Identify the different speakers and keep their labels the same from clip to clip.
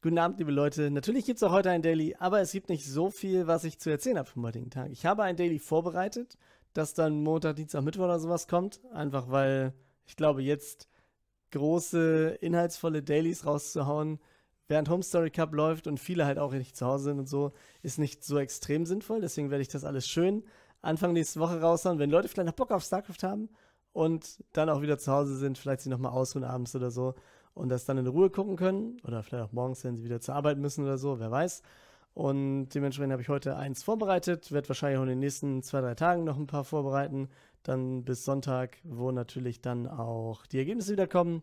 Speaker 1: Guten Abend, liebe Leute. Natürlich gibt es auch heute ein Daily, aber es gibt nicht so viel, was ich zu erzählen habe vom heutigen Tag. Ich habe ein Daily vorbereitet, das dann Montag, Dienstag, Mittwoch oder sowas kommt. Einfach weil ich glaube, jetzt große, inhaltsvolle Dailies rauszuhauen, während Home Story Cup läuft und viele halt auch nicht zu Hause sind und so, ist nicht so extrem sinnvoll. Deswegen werde ich das alles schön Anfang nächste Woche raushauen, wenn Leute vielleicht noch Bock auf StarCraft haben und dann auch wieder zu Hause sind, vielleicht sie nochmal ausruhen abends oder so und das dann in Ruhe gucken können oder vielleicht auch morgens, wenn sie wieder zur Arbeit müssen oder so, wer weiß. Und dementsprechend habe ich heute eins vorbereitet, werde wahrscheinlich auch in den nächsten zwei, drei Tagen noch ein paar vorbereiten. Dann bis Sonntag, wo natürlich dann auch die Ergebnisse wiederkommen.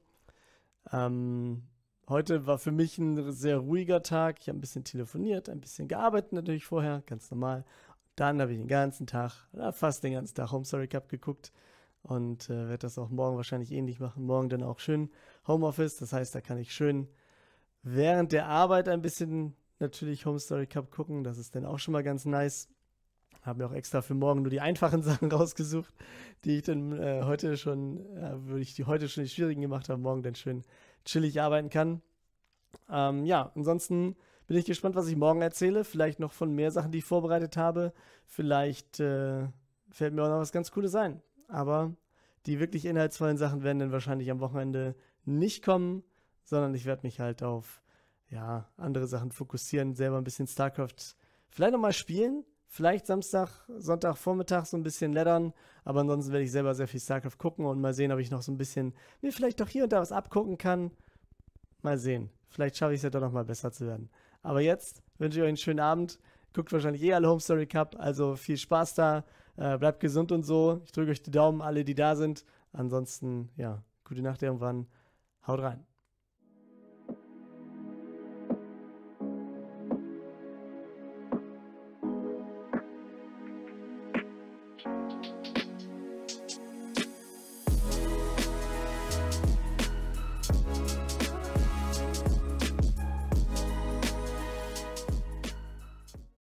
Speaker 1: Ähm, heute war für mich ein sehr ruhiger Tag. Ich habe ein bisschen telefoniert, ein bisschen gearbeitet natürlich vorher, ganz normal. Dann habe ich den ganzen Tag, fast den ganzen Tag Home Story Cup geguckt und äh, werde das auch morgen wahrscheinlich ähnlich machen. Morgen dann auch schön Homeoffice, das heißt, da kann ich schön während der Arbeit ein bisschen natürlich Home Story Cup gucken, das ist dann auch schon mal ganz nice. Habe mir auch extra für morgen nur die einfachen Sachen rausgesucht, die ich dann äh, heute schon, äh, würde ich die heute schon die schwierigen gemacht haben, morgen dann schön chillig arbeiten kann. Ähm, ja, ansonsten bin ich gespannt, was ich morgen erzähle. Vielleicht noch von mehr Sachen, die ich vorbereitet habe. Vielleicht äh, fällt mir auch noch was ganz Cooles ein aber die wirklich inhaltsvollen Sachen werden dann wahrscheinlich am Wochenende nicht kommen, sondern ich werde mich halt auf ja, andere Sachen fokussieren, selber ein bisschen StarCraft vielleicht nochmal spielen, vielleicht Samstag, Sonntag, Vormittag so ein bisschen leddern, aber ansonsten werde ich selber sehr viel StarCraft gucken und mal sehen, ob ich noch so ein bisschen mir vielleicht doch hier und da was abgucken kann. Mal sehen. Vielleicht schaffe ich es ja doch nochmal besser zu werden. Aber jetzt wünsche ich euch einen schönen Abend. Guckt wahrscheinlich eh alle Home Story Cup, also viel Spaß da. Äh, bleibt gesund und so. Ich drücke euch die Daumen, alle, die da sind. Ansonsten, ja, gute Nacht irgendwann. Haut rein.